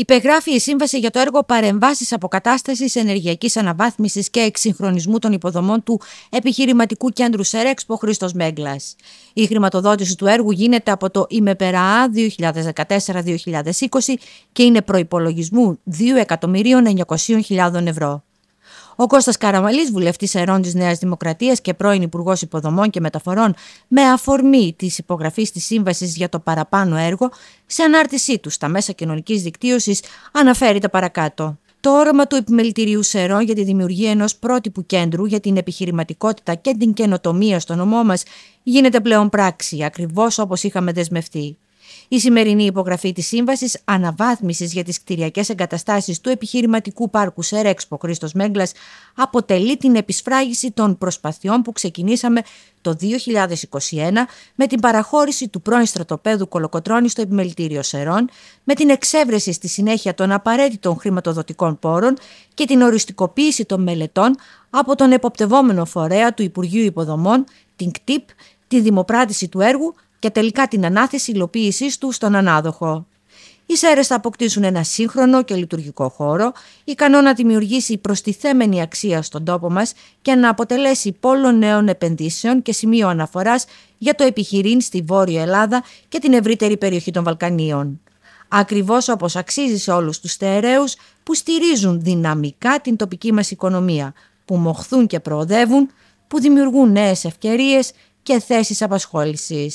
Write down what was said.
Υπεγράφει η σύμβαση για το έργο παρεμβάσει αποκατάστασης ενεργειακής αναβάθμισης και εξυγχρονισμού των υποδομών του επιχειρηματικού κέντρου ΣΕΡΕΞΠΟ Χρήστος Μέγκλας. Η χρηματοδότηση του έργου γίνεται από το ΙΜΕΠΕΡΑΑ 2014-2020 και είναι προπολογισμού 2.900.000 ευρώ. Ο Κώστας Καραμαλής, βουλευτής αερών τη Νέας Δημοκρατίας και πρώην Υπουργός Υποδομών και Μεταφορών με αφορμή της υπογραφής της σύμβασης για το παραπάνω έργο, σε ανάρτησή του στα μέσα κοινωνικής δικτύωσης, αναφέρει τα παρακάτω. Το όραμα του Επιμελητηρίου Σερών για τη δημιουργία ενός πρότυπου κέντρου για την επιχειρηματικότητα και την καινοτομία στο νομό μας γίνεται πλέον πράξη, ακριβώς όπως είχαμε δεσμευτεί. Η σημερινή υπογραφή της σύμβασης αναβάθμισης για τις κτηριακές εγκαταστάσεις του επιχειρηματικού πάρκου Σερέξπο Χρήστος Μέγκλας αποτελεί την επισφράγηση των προσπαθειών που ξεκινήσαμε το 2021 με την παραχώρηση του πρώην στρατοπέδου Κολοκοτρώνη στο επιμελητήριο Σερών, με την εξέβρεση στη συνέχεια των απαραίτητων χρηματοδοτικών πόρων και την οριστικοποίηση των μελετών από τον εποπτευόμενο φορέα του Υπουργείου Υποδομών, την ΚΤΙΠ, τη δημοπράτηση του έργου και τελικά την ανάθεση υλοποίησής του στον ανάδοχο. Οι ΣΕΡΕΣ θα αποκτήσουν ένα σύγχρονο και λειτουργικό χώρο, ικανό να δημιουργήσει προστιθέμενη αξία στον τόπο μας και να αποτελέσει πόλο νέων επενδύσεων και σημείο αναφοράς για το επιχειρήν στη Βόρεια Ελλάδα και την ευρύτερη περιοχή των Βαλκανίων. Ακριβώς όπως αξίζει σε όλους τους ΣΤΕΡΕΟΥ που στηρίζουν δυναμικά την τοπική μας οικονομία, που μοχθούν και προοδεύουν, που δημιουργούν νέες ευκαιρίες και θέσεις απασχόλησης.